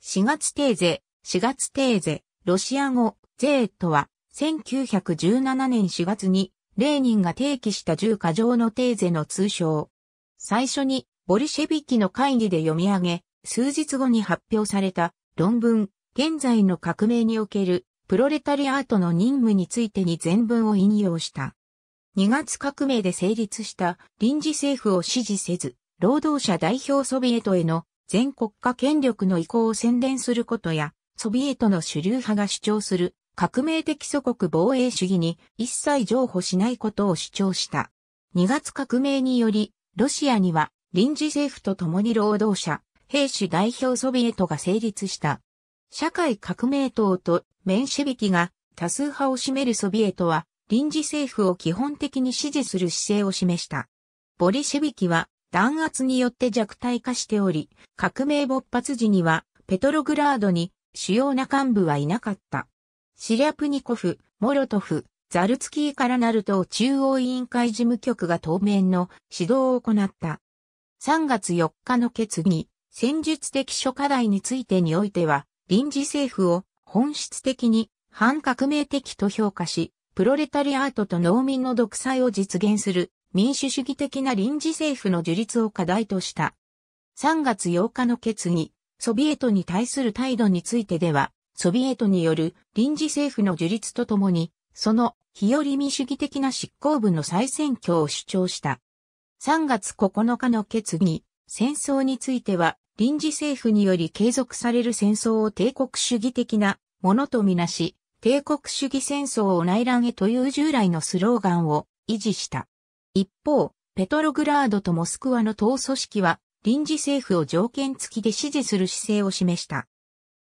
4月テーゼ、4月テーゼ、ロシア語、ゼーとは、1917年4月に、レーニンが提起した10箇条のテーゼの通称。最初に、ボリシェビキの会議で読み上げ、数日後に発表された論文、現在の革命におけるプロレタリアートの任務についてに全文を引用した。2月革命で成立した臨時政府を支持せず、労働者代表ソビエトへの全国家権力の意向を宣伝することや、ソビエトの主流派が主張する革命的祖国防衛主義に一切譲歩しないことを主張した。2月革命により、ロシアには臨時政府と共に労働者、兵士代表ソビエトが成立した。社会革命党とメンシェビキが多数派を占めるソビエトは臨時政府を基本的に支持する姿勢を示した。ボリシェビキは弾圧によって弱体化しており、革命勃発時には、ペトログラードに主要な幹部はいなかった。シリャプニコフ、モロトフ、ザルツキーからなると中央委員会事務局が当面の指導を行った。3月4日の決議、戦術的諸課題についてにおいては、臨時政府を本質的に反革命的と評価し、プロレタリアートと農民の独裁を実現する民主主義的な臨時政府の樹立を課題とした。3月8日の決議、ソビエトに対する態度についてでは、ソビエトによる臨時政府の樹立とともに、その日和主主義的な執行部の再選挙を主張した。3月9日の決議、戦争については、臨時政府により継続される戦争を帝国主義的なものとみなし、帝国主義戦争を内乱へという従来のスローガンを維持した。一方、ペトログラードとモスクワの党組織は臨時政府を条件付きで支持する姿勢を示した。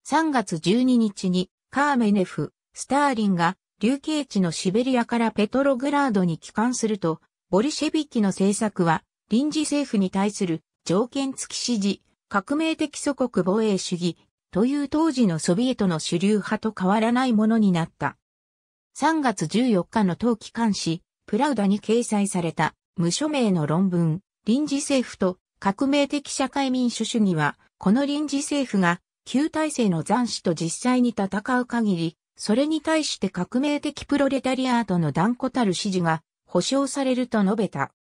3月12日にカーメネフ、スターリンが流刑地のシベリアからペトログラードに帰還すると、ボリシェビキの政策は臨時政府に対する条件付き支持、革命的祖国防衛主義という当時のソビエトの主流派と変わらないものになった。3月14日の冬季監視、プラウダに掲載された無署名の論文、臨時政府と革命的社会民主主義は、この臨時政府が旧体制の残死と実際に戦う限り、それに対して革命的プロレタリアートの断固たる支持が保障されると述べた。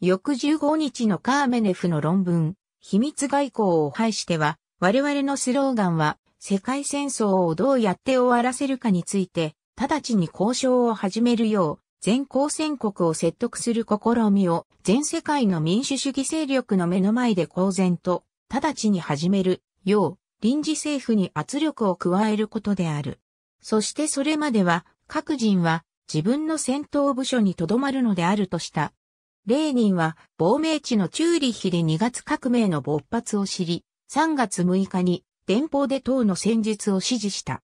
翌15日のカーメネフの論文、秘密外交を排しては、我々のスローガンは、世界戦争をどうやって終わらせるかについて、直ちに交渉を始めるよう、全公戦国を説得する試みを全世界の民主主義勢力の目の前で公然と直ちに始めるよう臨時政府に圧力を加えることである。そしてそれまでは各人は自分の戦闘部署に留まるのであるとした。レーニンは亡命地のチューリッヒで2月革命の勃発を知り、3月6日に電報で党の戦術を指示した。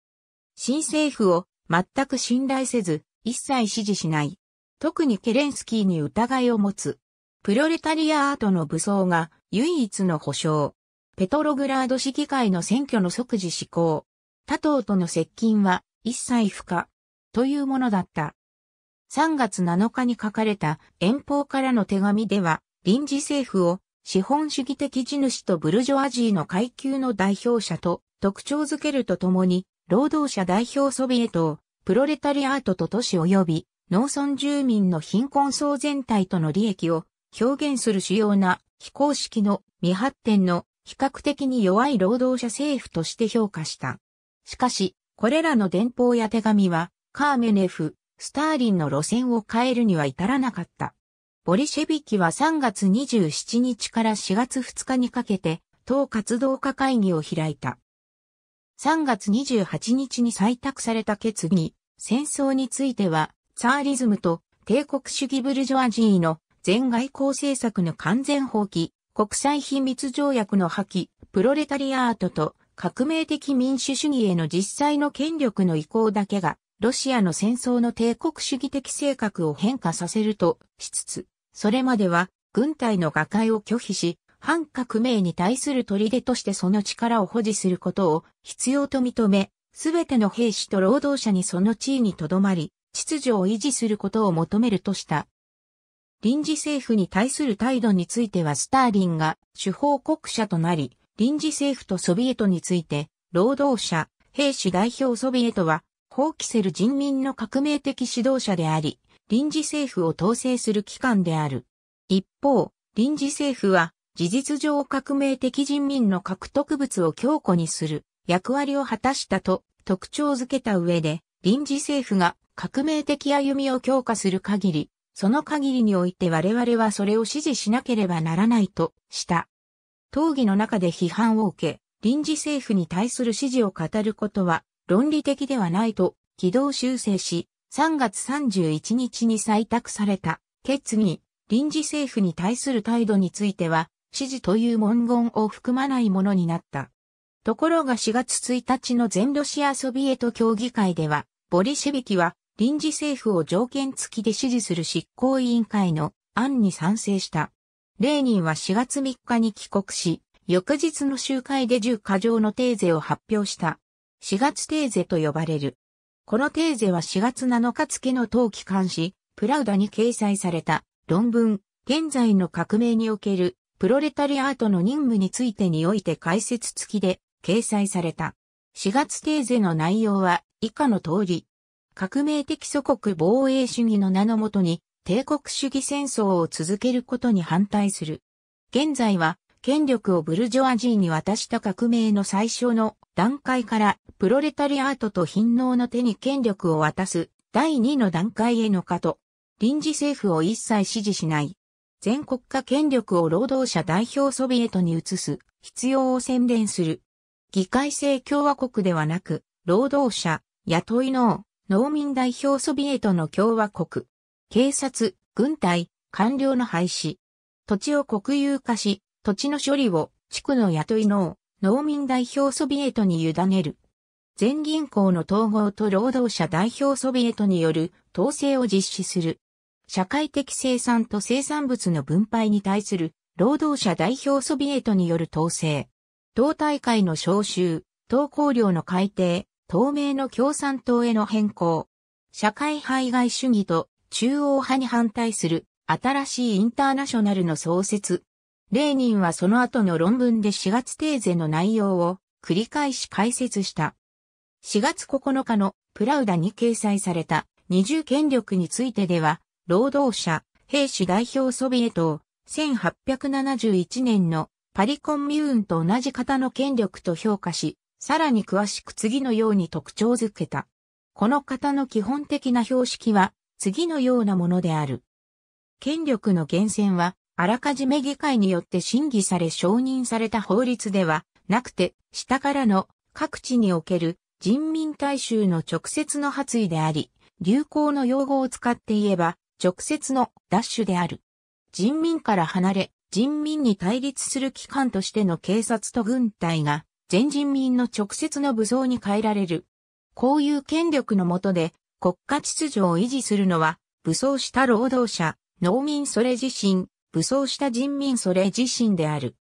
新政府を全く信頼せず、一切支持しない。特にケレンスキーに疑いを持つ。プロレタリアアートの武装が唯一の保障。ペトログラード市議会の選挙の即時施行。他党との接近は一切不可。というものだった。3月7日に書かれた遠方からの手紙では、臨時政府を資本主義的地主とブルジョアジーの階級の代表者と特徴づけるとともに、労働者代表ソビエトをプロレタリアートと都市及び農村住民の貧困層全体との利益を表現する主要な非公式の未発展の比較的に弱い労働者政府として評価した。しかし、これらの電報や手紙は、カーメネフ、スターリンの路線を変えるには至らなかった。ボリシェビキは3月27日から4月2日にかけて、党活動家会議を開いた。3月28日に採択された決議、戦争については、ツァーリズムと帝国主義ブルジョアジーの全外交政策の完全放棄、国際秘密条約の破棄、プロレタリアートと革命的民主主義への実際の権力の移行だけが、ロシアの戦争の帝国主義的性格を変化させるとしつつ、それまでは軍隊の瓦解を拒否し、反革命に対する砦としてその力を保持することを必要と認め、すべての兵士と労働者にその地位にとどまり、秩序を維持することを求めるとした。臨時政府に対する態度についてはスターリンが主法国者となり、臨時政府とソビエトについて、労働者、兵士代表ソビエトは、放棄せる人民の革命的指導者であり、臨時政府を統制する機関である。一方、臨時政府は、事実上革命的人民の獲得物を強固にする、役割を果たしたと特徴づけた上で、臨時政府が革命的歩みを強化する限り、その限りにおいて我々はそれを支持しなければならないとした。討議の中で批判を受け、臨時政府に対する支持を語ることは論理的ではないと軌道修正し、3月31日に採択された決議、臨時政府に対する態度については、支持という文言を含まないものになった。ところが4月1日の全ロシアソビエト協議会では、ボリシェビキは臨時政府を条件付きで支持する執行委員会の案に賛成した。レーニンは4月3日に帰国し、翌日の集会で10過剰のテーゼを発表した。4月テーゼと呼ばれる。このテーゼは4月7日付の当期監視、プラウダに掲載された論文、現在の革命におけるプロレタリアートの任務についてにおいて解説付きで掲載された。4月テーゼの内容は以下の通り、革命的祖国防衛主義の名のもとに帝国主義戦争を続けることに反対する。現在は権力をブルジョアジーに渡した革命の最初の段階からプロレタリアートと貧農の手に権力を渡す第2の段階へのかと、臨時政府を一切支持しない。全国化権力を労働者代表ソビエトに移す必要を宣伝する。議会制共和国ではなく、労働者、雇い農、農民代表ソビエトの共和国。警察、軍隊、官僚の廃止。土地を国有化し、土地の処理を地区の雇い農、農民代表ソビエトに委ねる。全銀行の統合と労働者代表ソビエトによる統制を実施する。社会的生産と生産物の分配に対する労働者代表ソビエトによる統制。党大会の招集、党綱領の改定、党名の共産党への変更、社会排外主義と中央派に反対する新しいインターナショナルの創設。レーニンはその後の論文で4月定税の内容を繰り返し解説した。4月9日のプラウダに掲載された二重権力についてでは、労働者、兵士代表ソビエトを1871年のパリコンミューンと同じ型の権力と評価し、さらに詳しく次のように特徴づけた。この型の基本的な標識は次のようなものである。権力の源泉は、あらかじめ議会によって審議され承認された法律ではなくて、下からの各地における人民大衆の直接の発意であり、流行の用語を使って言えば、直接の奪取である。人民から離れ、人民に対立する機関としての警察と軍隊が全人民の直接の武装に変えられる。こういう権力の下で国家秩序を維持するのは武装した労働者、農民それ自身、武装した人民それ自身である。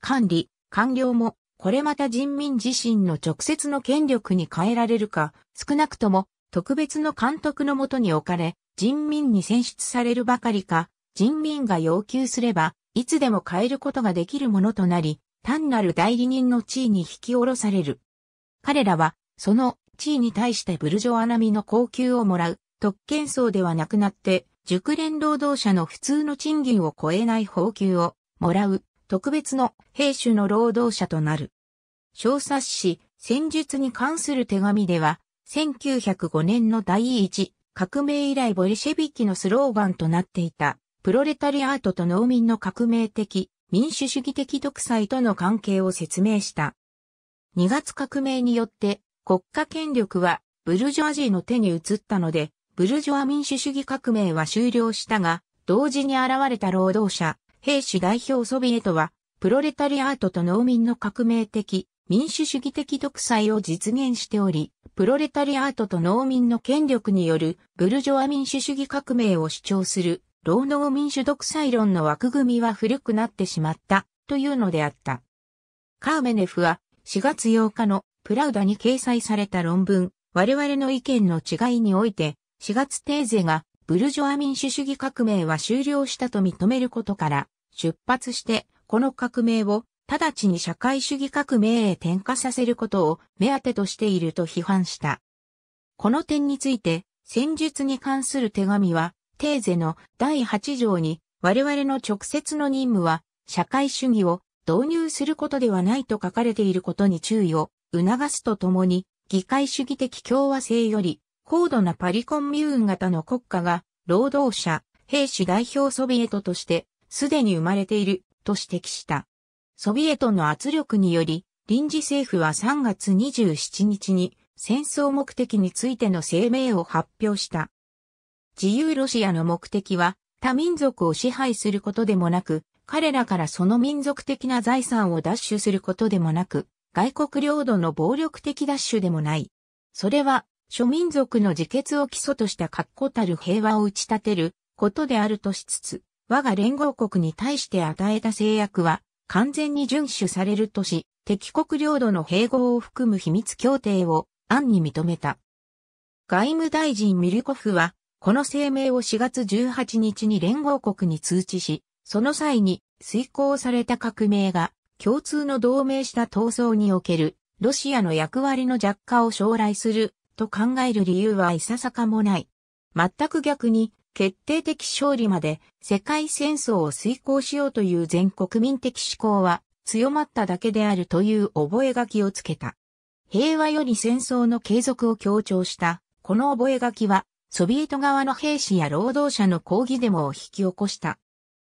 管理、官僚もこれまた人民自身の直接の権力に変えられるか、少なくとも特別の監督のもとに置かれ、人民に選出されるばかりか、人民が要求すれば、いつでも変えることができるものとなり、単なる代理人の地位に引き下ろされる。彼らは、その地位に対してブルジョア並みの高級をもらう、特権層ではなくなって、熟練労働者の普通の賃金を超えない報給をもらう、特別の兵種の労働者となる。小冊子、戦術に関する手紙では、1905年の第一革命以来ボリシェビキのスローガンとなっていた。プロレタリアートと農民の革命的、民主主義的独裁との関係を説明した。2月革命によって国家権力はブルジョアジーの手に移ったので、ブルジョア民主主義革命は終了したが、同時に現れた労働者、兵士代表ソビエトは、プロレタリアートと農民の革命的、民主主義的独裁を実現しており、プロレタリアートと農民の権力によるブルジョア民主主義革命を主張する労農民主独裁論の枠組みは古くなってしまった、というのであった。カーメネフは4月8日のプラウダに掲載された論文、我々の意見の違いにおいて、4月テーゼがブルジョア民主主義革命は終了したと認めることから、出発して、この革命を直ちに社会主義革命へ転化させることを目当てとしていると批判した。この点について、戦術に関する手紙はテーゼの第8条に、我々の直接の任務は、社会主義を導入することではないと書かれていることに注意を促すとともに、議会主義的共和制より、高度なパリコンミューン型の国家が、労働者、兵士代表ソビエトとして、すでに生まれている、と指摘した。ソビエトの圧力により、臨時政府は3月27日に、戦争目的についての声明を発表した。自由ロシアの目的は他民族を支配することでもなく、彼らからその民族的な財産を奪取することでもなく、外国領土の暴力的奪取でもない。それは、諸民族の自決を基礎とした確固たる平和を打ち立てることであるとしつつ、我が連合国に対して与えた制約は完全に遵守されるとし、敵国領土の併合を含む秘密協定を暗に認めた。外務大臣ミルコフはこの声明を4月18日に連合国に通知し、その際に遂行された革命が共通の同盟した闘争におけるロシアの役割の弱化を将来すると考える理由はいささかもない。全く逆に決定的勝利まで世界戦争を遂行しようという全国民的思考は強まっただけであるという覚書をつけた。平和より戦争の継続を強調した、この覚書はソビエト側の兵士や労働者の抗議デモを引き起こした。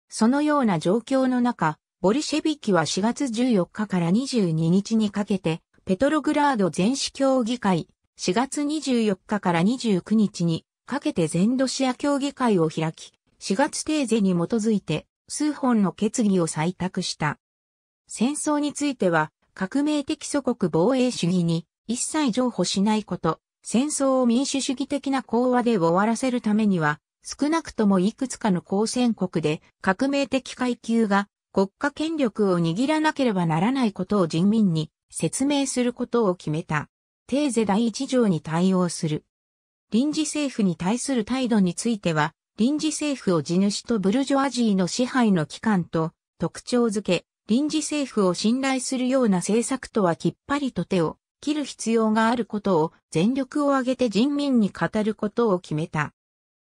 そのような状況の中、ボリシェビキは4月14日から22日にかけて、ペトログラード全市協議会、4月24日から29日にかけて全ロシア協議会を開き、4月テーゼに基づいて数本の決議を採択した。戦争については、革命的祖国防衛主義に一切譲歩しないこと、戦争を民主主義的な講和で終わらせるためには、少なくともいくつかの交戦国で革命的階級が国家権力を握らなければならないことを人民に説明することを決めた。テーゼ第一条に対応する。臨時政府に対する態度については、臨時政府を地主とブルジョアジーの支配の機関と特徴づけ、臨時政府を信頼するような政策とはきっぱりと手を切る必要があることを全力を挙げて人民に語ることを決めた。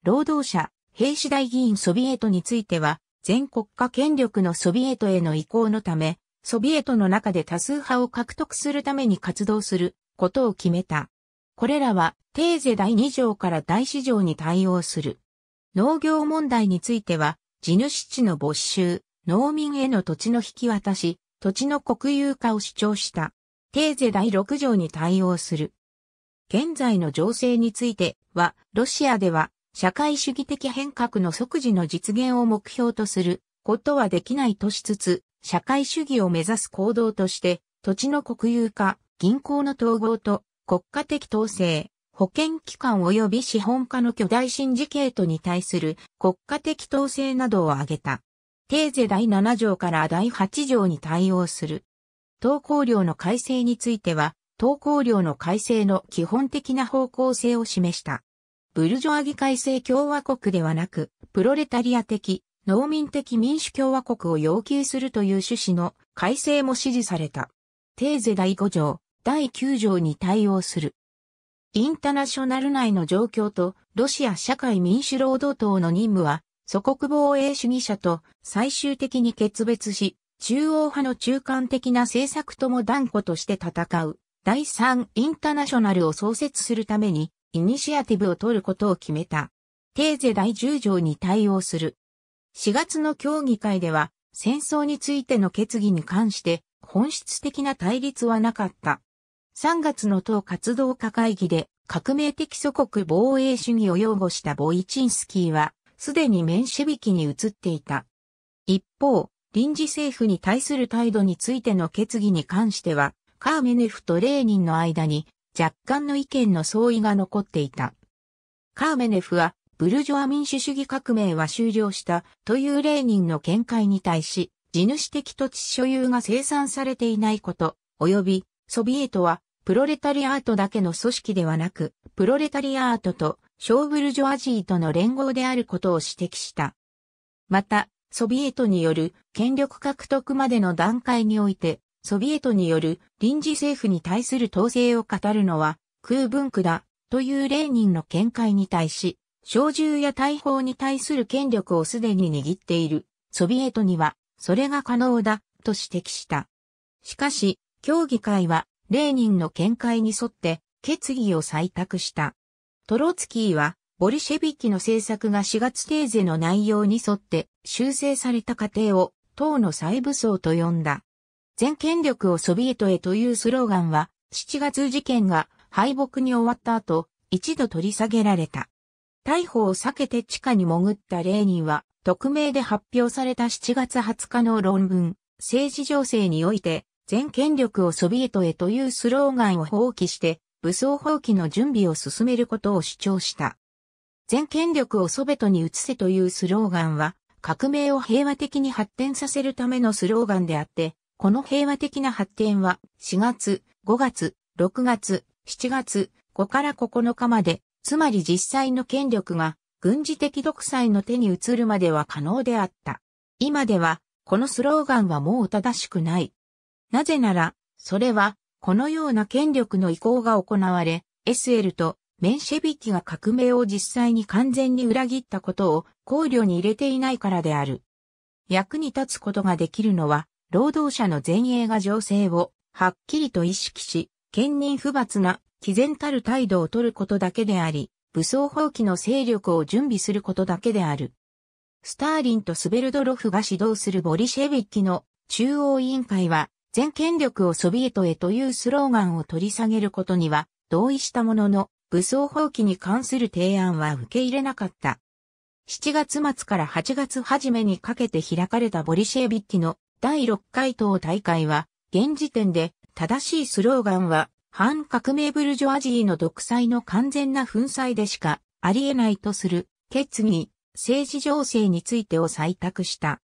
労働者、兵士大議員ソビエトについては、全国家権力のソビエトへの移行のため、ソビエトの中で多数派を獲得するために活動することを決めた。これらは、テーゼ第2条から第4条に対応する。農業問題については、地主地の没収、農民への土地の引き渡し、土地の国有化を主張した。テーゼ第6条に対応する。現在の情勢については、ロシアでは社会主義的変革の即時の実現を目標とすることはできないとしつつ、社会主義を目指す行動として、土地の国有化、銀行の統合と国家的統制、保険機関及び資本家の巨大シンジケートに対する国家的統制などを挙げた。テーゼ第7条から第8条に対応する。投稿料の改正については、投稿料の改正の基本的な方向性を示した。ブルジョア議会制共和国ではなく、プロレタリア的、農民的民主共和国を要求するという趣旨の改正も支持された。テーゼ第5条、第9条に対応する。インタナショナル内の状況と、ロシア社会民主労働党の任務は、祖国防衛主義者と最終的に決別し、中央派の中間的な政策とも断固として戦う、第三インターナショナルを創設するために、イニシアティブを取ることを決めた。テーゼ第10条に対応する。4月の協議会では、戦争についての決議に関して、本質的な対立はなかった。3月の党活動家会議で、革命的祖国防衛主義を擁護したボイチンスキーは、すでにメンシェビキに移っていた。一方、臨時政府に対する態度についての決議に関しては、カーメネフとレーニンの間に若干の意見の相違が残っていた。カーメネフは、ブルジョア民主主義革命は終了したというレーニンの見解に対し、地主的土地所有が生産されていないこと、及びソビエトはプロレタリアートだけの組織ではなく、プロレタリアートと小ブルジョアジーとの連合であることを指摘した。また、ソビエトによる権力獲得までの段階において、ソビエトによる臨時政府に対する統制を語るのは空文句だというレーニンの見解に対し、小銃や大砲に対する権力をすでに握っているソビエトにはそれが可能だと指摘した。しかし、協議会はレーニンの見解に沿って決議を採択した。トロツキーはボリシェビキの政策が4月テーゼの内容に沿って修正された過程を党の再武装と呼んだ。全権力をソビエトへというスローガンは、7月事件が敗北に終わった後、一度取り下げられた。逮捕を避けて地下に潜ったレーニンは、匿名で発表された7月20日の論文、政治情勢において、全権力をソビエトへというスローガンを放棄して、武装放棄の準備を進めることを主張した。全権力をソベトに移せというスローガンは、革命を平和的に発展させるためのスローガンであって、この平和的な発展は4月、5月、6月、7月、5から9日まで、つまり実際の権力が軍事的独裁の手に移るまでは可能であった。今では、このスローガンはもう正しくない。なぜなら、それは、このような権力の移行が行われ、SL とメンシェビキが革命を実際に完全に裏切ったことを考慮に入れていないからである。役に立つことができるのは、労働者の前衛が情勢をはっきりと意識し、兼任不罰な毅然たる態度を取ることだけであり、武装放棄の勢力を準備することだけである。スターリンとスベルドロフが指導するボリシェビッキの中央委員会は、全権力をソビエトへというスローガンを取り下げることには同意したものの、武装放棄に関する提案は受け入れなかった。7月末から8月初めにかけて開かれたボリシェービッキの第6回党大会は、現時点で正しいスローガンは、反革命ブルジョアジーの独裁の完全な粉砕でしかありえないとする決議、政治情勢についてを採択した。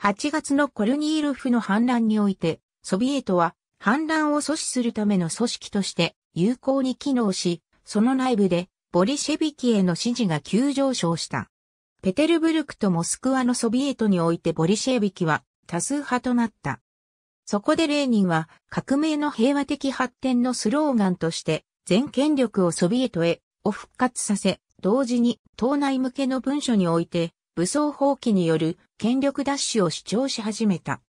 8月のコルニールフの反乱において、ソビエトは反乱を阻止するための組織として有効に機能し、その内部でボリシェビキへの支持が急上昇した。ペテルブルクとモスクワのソビエトにおいてボリシェビキは多数派となった。そこでレーニンは革命の平和的発展のスローガンとして全権力をソビエトへを復活させ、同時に党内向けの文書において武装放棄による権力奪取を主張し始めた。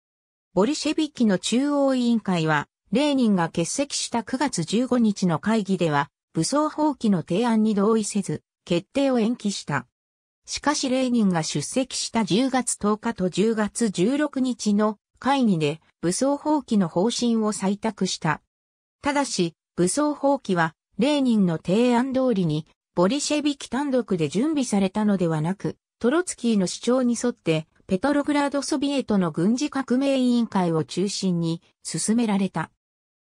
ボリシェビキの中央委員会はレーニンが欠席した9月15日の会議では武装放棄の提案に同意せず、決定を延期した。しかしレーニンが出席した10月10日と10月16日の会議で武装放棄の方針を採択した。ただし、武装放棄はレーニンの提案通りにボリシェビキ単独で準備されたのではなく、トロツキーの主張に沿ってペトログラードソビエトの軍事革命委員会を中心に進められた。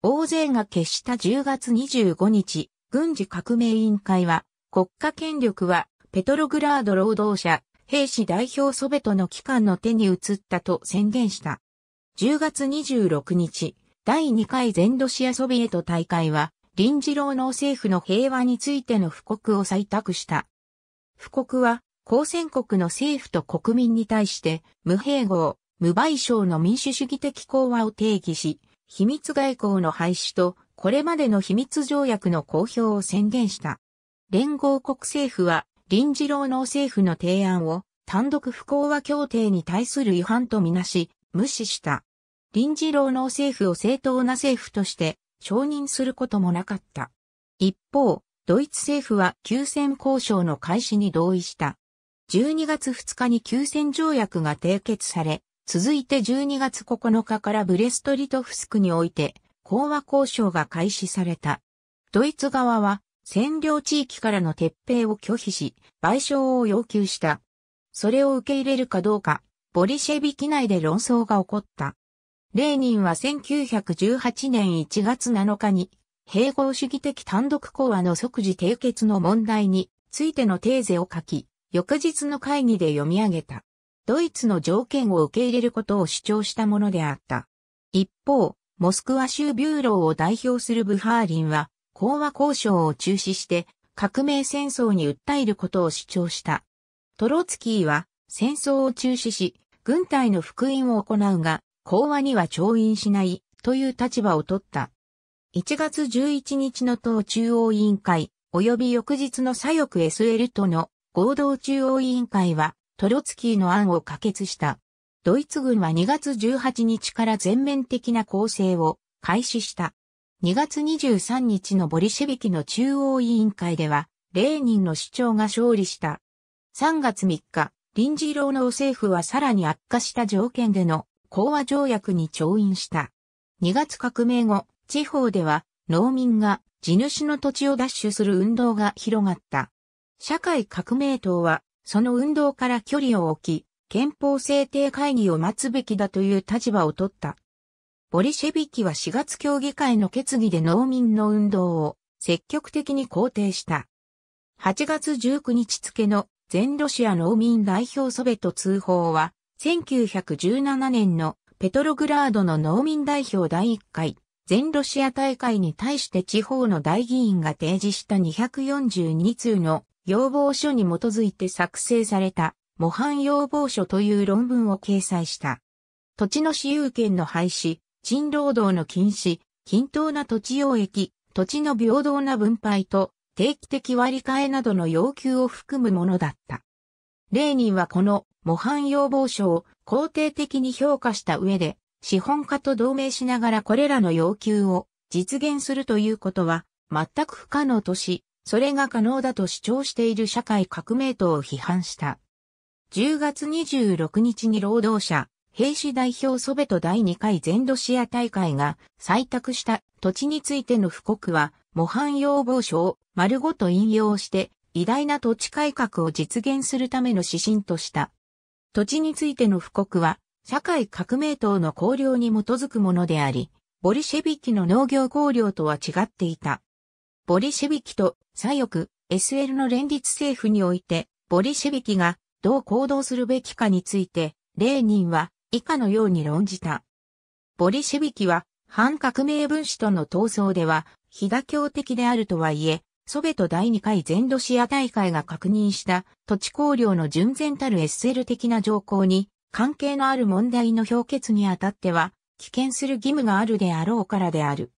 大勢が決した10月25日、軍事革命委員会は、国家権力は、ペトログラード労働者、兵士代表ソベトの機関の手に移ったと宣言した。10月26日、第2回全ロシアソビエト大会は、臨時労農政府の平和についての布告を採択した。布告は、交戦国の政府と国民に対して、無併合、無賠償の民主主義的講和を定義し、秘密外交の廃止とこれまでの秘密条約の公表を宣言した。連合国政府は、臨時労農政府の提案を、単独不講和協定に対する違反とみなし、無視した。臨時労農政府を正当な政府として、承認することもなかった。一方、ドイツ政府は休戦交渉の開始に同意した。12月2日に休戦条約が締結され、続いて12月9日からブレストリトフスクにおいて、講和交渉が開始された。ドイツ側は占領地域からの撤兵を拒否し、賠償を要求した。それを受け入れるかどうか、ボリシェビキ内で論争が起こった。レーニンは1918年1月7日に、併合主義的単独講和の即時締結の問題についてのテーゼを書き、翌日の会議で読み上げた。ドイツの条件を受け入れることを主張したものであった。一方、モスクワ州ビューローを代表するブハーリンは、講和交渉を中止して、革命戦争に訴えることを主張した。トロツキーは、戦争を中止し、軍隊の復員を行うが、講和には調印しない、という立場を取った。1月11日の党中央委員会、及び翌日の左翼 SL との合同中央委員会は、トロツキーの案を可決した。ドイツ軍は2月18日から全面的な攻勢を開始した。2月23日のボリシェビキの中央委員会では、レーニンの主張が勝利した。3月3日、臨時労農政府はさらに悪化した条件での講和条約に調印した。2月革命後、地方では農民が地主の土地を奪取する運動が広がった。社会革命党はその運動から距離を置き、憲法制定会議を待つべきだという立場を取った。ボリシェビキは4月協議会の決議で農民の運動を積極的に肯定した。8月19日付の全ロシア農民代表ソベト通報は、1917年のペトログラードの農民代表第1回、全ロシア大会に対して地方の大議員が提示した242通の要望書に基づいて作成された模範要望書という論文を掲載した。土地の私有権の廃止、賃労働の禁止、均等な土地溶益、土地の平等な分配と定期的割り替えなどの要求を含むものだった。レーニンはこの模範要望書を肯定的に評価した上で、資本家と同盟しながらこれらの要求を実現するということは全く不可能とし、それが可能だと主張している社会革命党を批判した。10月26日に労働者、兵士代表ソベト第2回全ロシア大会が採択した土地についての布告は、模範要望書を丸ごと引用して、偉大な土地改革を実現するための指針とした。土地についての布告は、社会革命党の綱領に基づくものであり、ボリシェビキの農業綱領とは違っていた。ボリシェビキと左翼 SL の連立政府において、ボリシェビキがどう行動するべきかについて、レーニンは以下のように論じた。ボリシェビキは、反革命分子との闘争では、非妥協的であるとはいえ、ソベト第2回全ロシア大会が確認した土地公領の純然たる SL 的な条項に関係のある問題の評決にあたっては、棄権する義務があるであろうからである。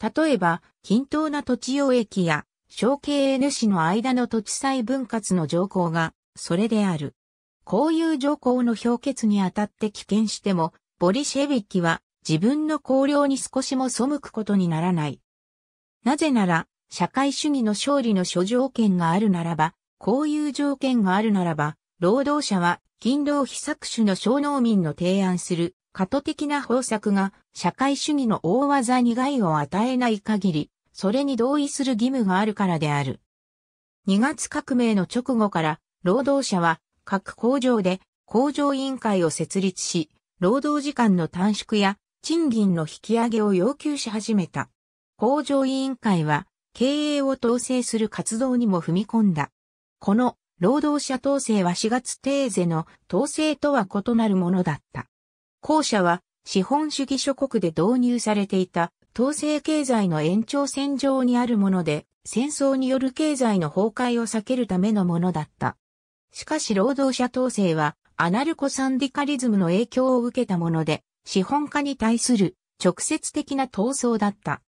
例えば、均等な土地用益や、小経営主の間の土地再分割の条項が、それである。こういう条項の評決にあたって棄権しても、ボリシェビッキは自分の綱領に少しも背くことにならない。なぜなら、社会主義の勝利の諸条件があるならば、こういう条件があるならば、労働者は勤労被作取の小農民の提案する過渡的な方策が社会主義の大技に害を与えない限り、それに同意する義務があるからである。2月革命の直後から労働者は各工場で工場委員会を設立し、労働時間の短縮や賃金の引き上げを要求し始めた。工場委員会は経営を統制する活動にも踏み込んだ。この労働者統制は4月テーゼの統制とは異なるものだった。後者は資本主義諸国で導入されていた統制経済の延長線上にあるもので、戦争による経済の崩壊を避けるためのものだった。しかし労働者統制はアナルコサンディカリズムの影響を受けたもので、資本家に対する直接的な闘争だった。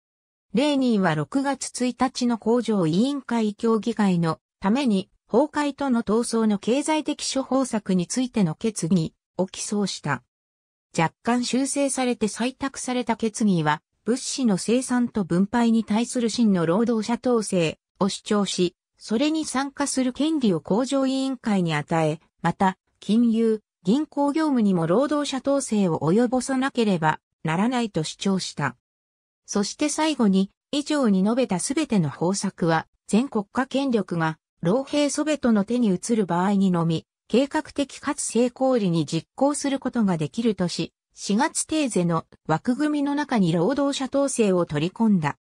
レーニンは6月1日の工場委員会協議会のために崩壊との闘争の経済的処方策についての決議を起草した。若干修正されて採択された決議は物資の生産と分配に対する真の労働者統制を主張し、それに参加する権利を工場委員会に与え、また、金融、銀行業務にも労働者統制を及ぼさなければならないと主張した。そして最後に、以上に述べたすべての方策は、全国家権力が、老兵ソベトの手に移る場合にのみ、計画的かつ成功裏に実行することができるとし、4月定税の枠組みの中に労働者統制を取り込んだ。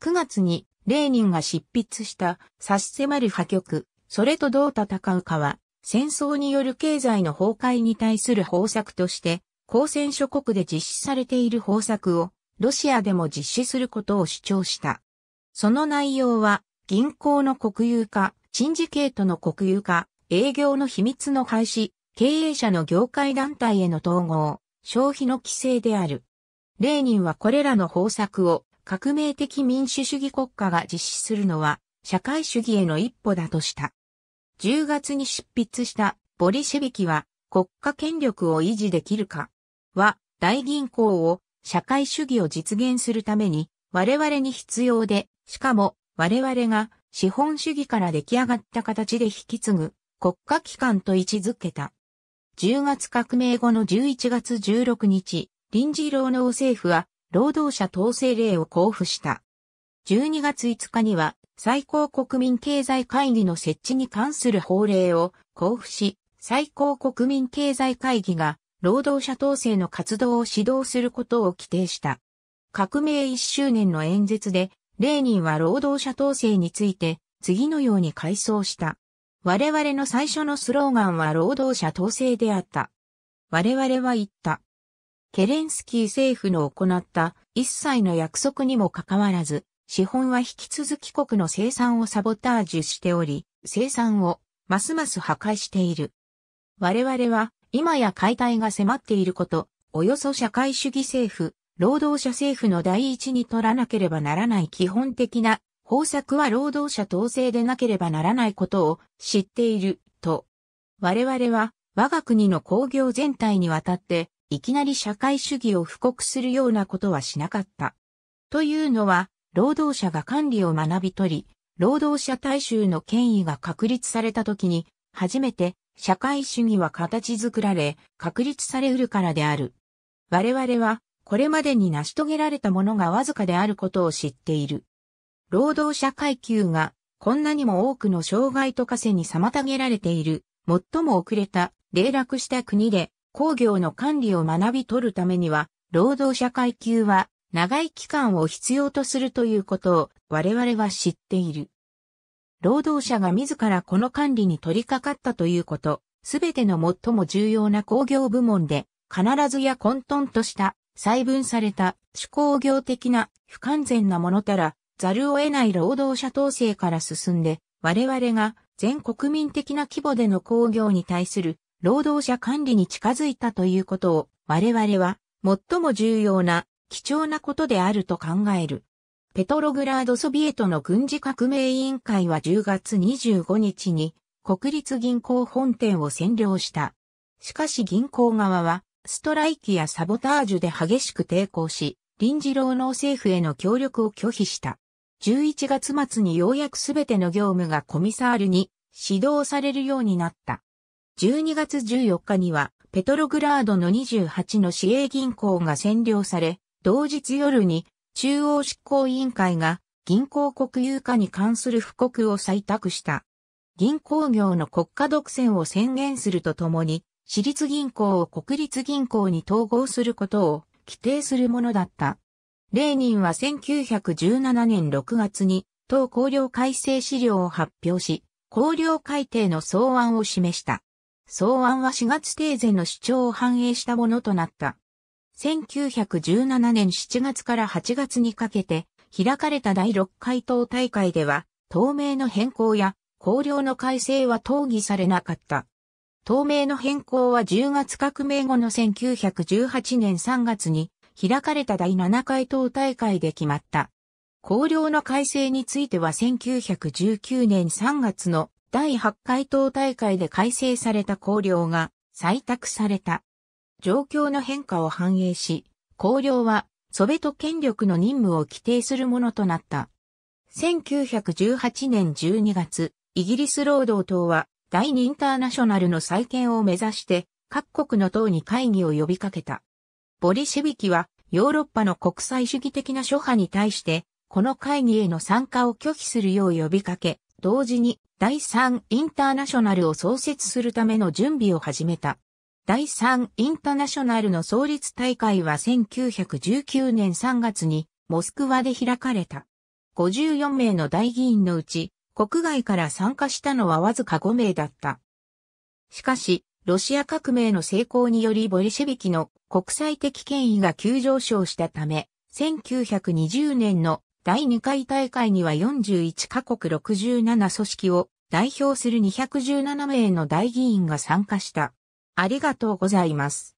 9月にレーニンが執筆した差し迫る破局、それとどう戦うかは、戦争による経済の崩壊に対する方策として、交戦諸国で実施されている方策を、ロシアでも実施することを主張した。その内容は、銀行の国有化、チンジケートの国有化、営業の秘密の廃止、経営者の業界団体への統合、消費の規制である。レーニンはこれらの方策を革命的民主主義国家が実施するのは社会主義への一歩だとした。10月に執筆したボリシェビキは国家権力を維持できるかは大銀行を社会主義を実現するために我々に必要で、しかも我々が資本主義から出来上がった形で引き継ぐ国家機関と位置づけた。10月革命後の11月16日、臨時労農政府は労働者統制令を交付した。12月5日には最高国民経済会議の設置に関する法令を交付し、最高国民経済会議が労働者統制の活動を指導することを規定した。革命1周年の演説で、レーニンは労働者統制について次のように回想した。我々の最初のスローガンは労働者統制であった。我々は言った。ケレンスキー政府の行った一切の約束にもかかわらず、資本は引き続き国の生産をサボタージュしており、生産をますます破壊している。我々は今や解体が迫っていること、およそ社会主義政府、労働者政府の第一に取らなければならない基本的な方策は労働者統制でなければならないことを知っていると。我々は我が国の工業全体にわたっていきなり社会主義を布告するようなことはしなかった。というのは、労働者が管理を学び取り、労働者大衆の権威が確立された時に、初めて社会主義は形作られ、確立されうるからである。我々は、これまでに成し遂げられたものがわずかであることを知っている。労働者階級が、こんなにも多くの障害と枷に妨げられている、最も遅れた、霊落した国で、工業の管理を学び取るためには、労働者階級は長い期間を必要とするということを我々は知っている。労働者が自らこの管理に取り掛かったということ、すべての最も重要な工業部門で、必ずや混沌とした、細分された、主工業的な、不完全なものたら、ざるを得ない労働者統制から進んで、我々が全国民的な規模での工業に対する労働者管理に近づいたということを我々は最も重要な貴重なことであると考える。ペトログラードソビエトの軍事革命委員会は10月25日に国立銀行本店を占領した。しかし銀行側はストライキやサボタージュで激しく抵抗し、臨時労農政府への協力を拒否した。11月末にようやくすべての業務がコミサールに指導されるようになった。12月14日には、ペトログラードの28の市営銀行が占領され、同日夜に中央執行委員会が銀行国有化に関する布告を採択した。銀行業の国家独占を宣言するとともに、私立銀行を国立銀行に統合することを規定するものだった。レーニンは1917年6月に党公領改正資料を発表し、公領改定の草案を示した。草案は4月定前の主張を反映したものとなった。1917年7月から8月にかけて開かれた第6回党大会では、党名の変更や綱領の改正は討議されなかった。党名の変更は10月革命後の1918年3月に開かれた第7回党大会で決まった。綱領の改正については1919年3月の第8回党大会で改正された綱領が採択された。状況の変化を反映し、綱領はソベト権力の任務を規定するものとなった。1918年12月、イギリス労働党は第2インターナショナルの再建を目指して各国の党に会議を呼びかけた。ボリシェビキはヨーロッパの国際主義的な諸派に対してこの会議への参加を拒否するよう呼びかけ、同時に第3インターナショナルを創設するための準備を始めた。第3インターナショナルの創立大会は1919年3月にモスクワで開かれた。54名の大議員のうち、国外から参加したのはわずか5名だった。しかし、ロシア革命の成功によりボリシェビキの国際的権威が急上昇したため、1920年の第2回大会には41カ国67組織を代表する217名の大議員が参加した。ありがとうございます。